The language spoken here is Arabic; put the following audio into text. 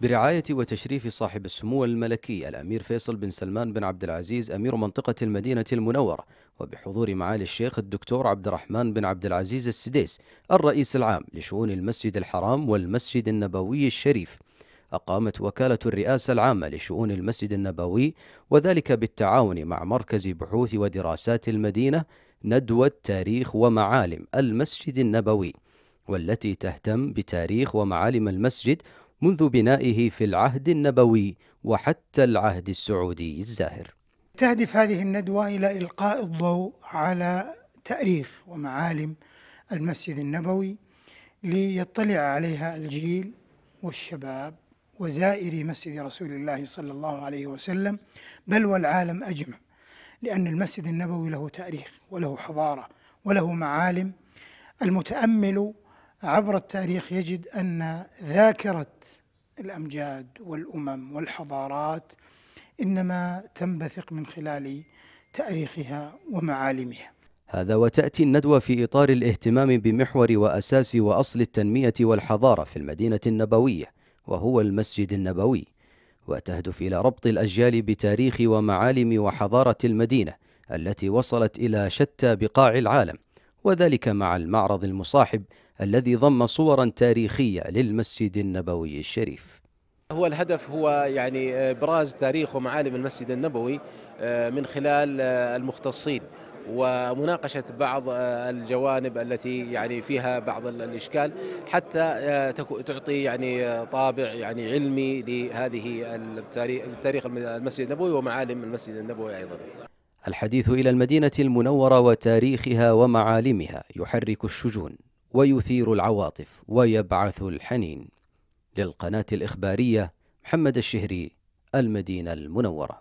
برعاية وتشريف صاحب السمو الملكي الأمير فيصل بن سلمان بن عبد العزيز أمير منطقة المدينة المنورة وبحضور معالي الشيخ الدكتور عبد الرحمن بن عبد العزيز السديس الرئيس العام لشؤون المسجد الحرام والمسجد النبوي الشريف أقامت وكالة الرئاسة العامة لشؤون المسجد النبوي وذلك بالتعاون مع مركز بحوث ودراسات المدينة ندوة تاريخ ومعالم المسجد النبوي والتي تهتم بتاريخ ومعالم المسجد منذ بنائه في العهد النبوي وحتى العهد السعودي الزاهر تهدف هذه الندوة إلى إلقاء الضوء على تاريخ ومعالم المسجد النبوي ليطلع عليها الجيل والشباب وزائري مسجد رسول الله صلى الله عليه وسلم بل والعالم أجمع لأن المسجد النبوي له تاريخ وله حضارة وله معالم المتأمل عبر التاريخ يجد أن ذاكرة الأمجاد والأمم والحضارات إنما تنبثق من خلال تاريخها ومعالمها هذا وتأتي الندوة في إطار الاهتمام بمحور وأساس وأصل التنمية والحضارة في المدينة النبوية وهو المسجد النبوي وتهدف إلى ربط الأجيال بتاريخ ومعالم وحضارة المدينة التي وصلت إلى شتى بقاع العالم وذلك مع المعرض المصاحب الذي ضم صورا تاريخية للمسجد النبوي الشريف هو الهدف هو يعني آه، إبراز تاريخ ومعالم المسجد النبوي آه، من خلال آه، المختصين ومناقشة بعض الجوانب التي يعني فيها بعض الإشكال حتى تعطي يعني طابع يعني علمي لهذه التاريخ المسجد النبوي ومعالم المسجد النبوي أيضا الحديث إلى المدينة المنورة وتاريخها ومعالمها يحرك الشجون ويثير العواطف ويبعث الحنين للقناة الإخبارية محمد الشهري المدينة المنورة